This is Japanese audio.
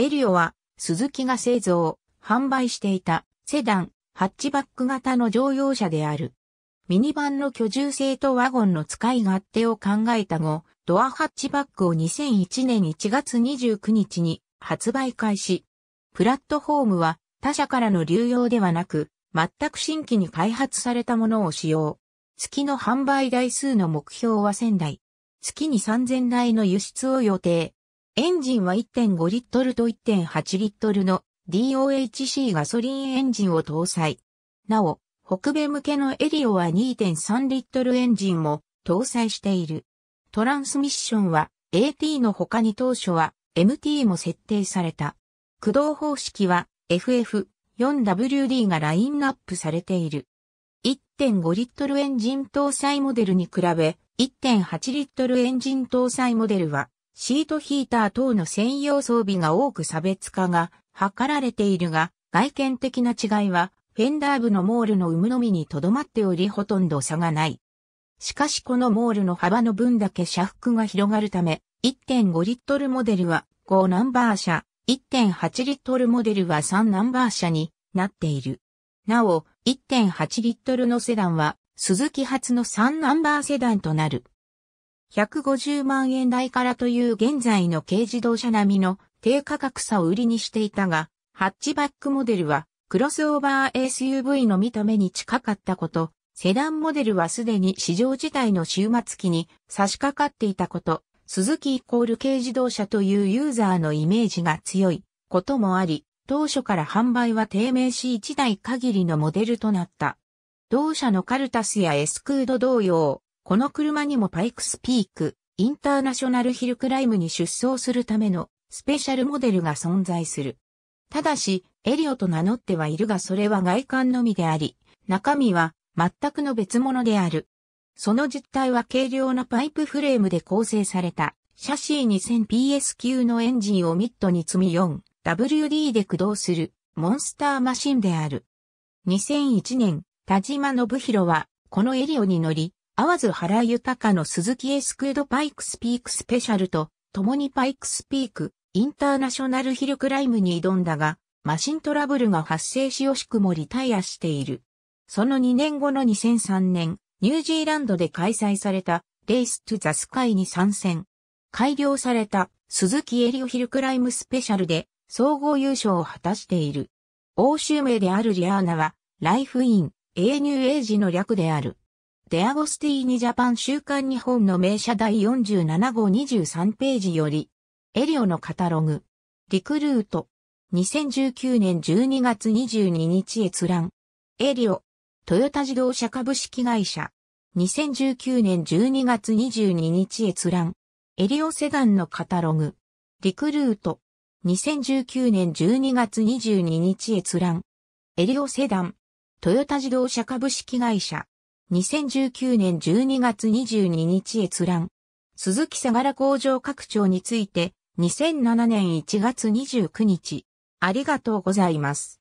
エリオは、スズキが製造、販売していた、セダン、ハッチバック型の乗用車である。ミニバンの居住性とワゴンの使い勝手を考えた後、ドアハッチバックを2001年1月29日に発売開始。プラットフォームは他社からの流用ではなく、全く新規に開発されたものを使用。月の販売台数の目標は1000台。月に3000台の輸出を予定。エンジンは1.5リットルと1.8リットルの DOHC ガソリンエンジンを搭載。なお、北米向けのエリオは2.3リットルエンジンも搭載している。トランスミッションは AT の他に当初は MT も設定された。駆動方式は FF4WD がラインナップされている。1.5リットルエンジン搭載モデルに比べ1.8リットルエンジン搭載モデルはシートヒーター等の専用装備が多く差別化が図られているが、外見的な違いは、フェンダー部のモールの有無のみにとどまっておりほとんど差がない。しかしこのモールの幅の分だけ車幅が広がるため、1.5リットルモデルは5ナンバー車、1.8リットルモデルは3ナンバー車になっている。なお、1.8リットルのセダンは、鈴木発の3ナンバーセダンとなる。150万円台からという現在の軽自動車並みの低価格差を売りにしていたが、ハッチバックモデルはクロスオーバー SUV の見た目に近かったこと、セダンモデルはすでに市場自体の終末期に差し掛かっていたこと、鈴木イコール軽自動車というユーザーのイメージが強いこともあり、当初から販売は低迷し1台限りのモデルとなった。同社のカルタスやエスクード同様、この車にもパイクスピーク、インターナショナルヒルクライムに出走するためのスペシャルモデルが存在する。ただし、エリオと名乗ってはいるがそれは外観のみであり、中身は全くの別物である。その実態は軽量なパイプフレームで構成された、シャシー 2000PS 級のエンジンをミッドに積み 4WD で駆動するモンスターマシンである。2001年、田島信弘は、このエリオに乗り、わず、原豊の鈴木エスクエドパイクスピークスペシャルと、共にパイクスピーク、インターナショナルヒルクライムに挑んだが、マシントラブルが発生し惜しくもリタイアしている。その2年後の2003年、ニュージーランドで開催された、レイス・トゥ・ザ・スカイに参戦。改良された、鈴木エリオヒルクライムスペシャルで、総合優勝を果たしている。欧州名であるリアーナは、ライフイン、ュー・エイジの略である。デアゴスティーニジャパン週刊日本の名車第47号23ページより、エリオのカタログ、リクルート、2019年12月22日閲覧、エリオ、トヨタ自動車株式会社、2019年12月22日閲覧、エリオセダンのカタログ、リクルート、2019年12月22日閲覧、エリオセダン、トヨタ自動車株式会社、2019年12月22日閲覧。鈴木相良工場拡張について、2007年1月29日。ありがとうございます。